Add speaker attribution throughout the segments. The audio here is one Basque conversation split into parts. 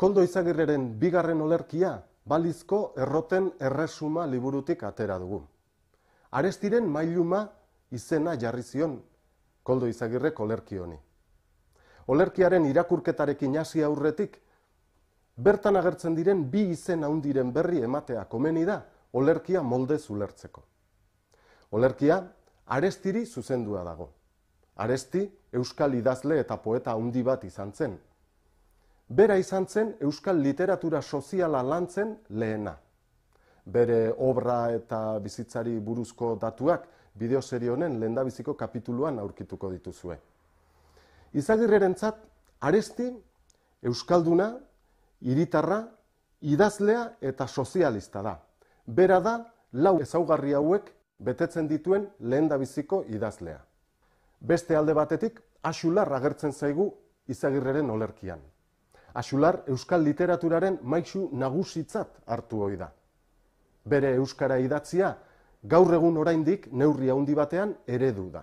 Speaker 1: Koldo izagirren bigarren olerkia, balizko erroten erresuma liburutik atera dugu. Arestiren mailuma izena jarri zion Koldo izagirrek olerki honi. Olerkiaren irakurketarekin hasi aurretik, bertan agertzen diren bi izen handiren berri ematea komeni da olerkia molde zulertzeko. Olerkia arestiri zuzendua dago. Aresti, euskal idazle eta poeta handi bat izan zen, bera izan zen euskal literatura soziala lantzen lehena. Bere obra eta bizitzari buruzko datuak bideoserio honen lehendabiziko kapituluan aurkituko dituzue. Izagirrerentzat aresti euskalduna, hiritarra, idazlea eta sozialista da. Bera da lau ezaugarri hauek betetzen dituen lehendabiziko idazlea. Beste alde batetik, asular agertzen zaigu izagirreren olerkian. Asular euskal literaturaren maixu nagusitzat hartu hoi da. Bere euskara idatzia gaur egun oraindik neurri handi batean eredu da.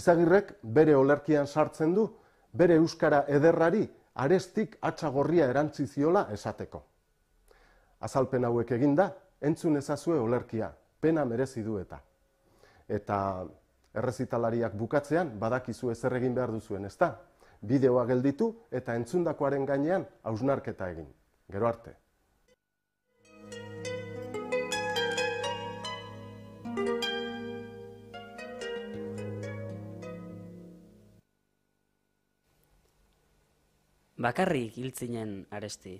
Speaker 1: Izagirrek bere olerkian sartzen du bere euskara ederrari arestik atxagorria erantziziola esateko. Azalpen hauek eginda entzun ezazue olerkia, pena merezi du eta. Eta errezitalariak bukatzean badakizu ezer egin behar duzuen, ezta? bideoa gelditu eta entzundakoaren gainean hausnarketa egin. Gero arte.
Speaker 2: Bakarrik hiltzinen aresti.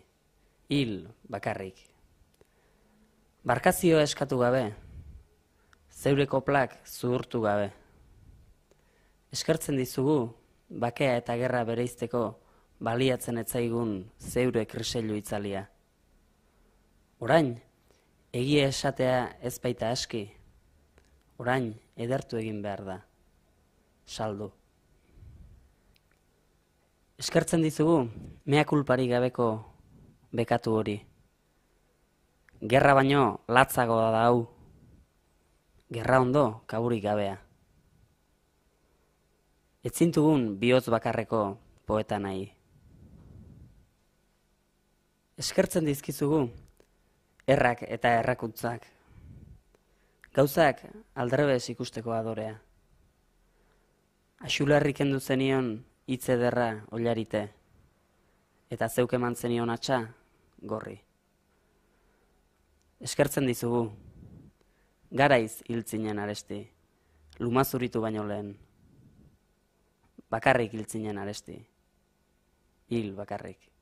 Speaker 2: Hil bakarrik. Barkazio eskatu gabe. Zeureko plak zuhurtu gabe. Eskertzen dizugu bakea eta gerra bereizteko baliatzen etzaigun zeure kriselu itzalia. Orain, egia esatea ez baita aski, orain, edertu egin behar da. Saldu. Eskertzen dizugu, mea kulpari gabeko bekatu hori. Gerra baino, latzagoa da hau. Gerra ondo, kaburi gabea. Etzintugun bihotz bakarreko poeta nahi. Eskertzen dizkizugu, errak eta errakuntzak. Gauzak aldrebez ikusteko adorea. Axularrik endu zenion hitze derra oilarite, eta zeuke mantzenion atxa gorri. Eskertzen dizugu, garaiz hiltzinen aresti, lumazuritu baino lehen bakarrik hiltzinen aresti hil bakarrik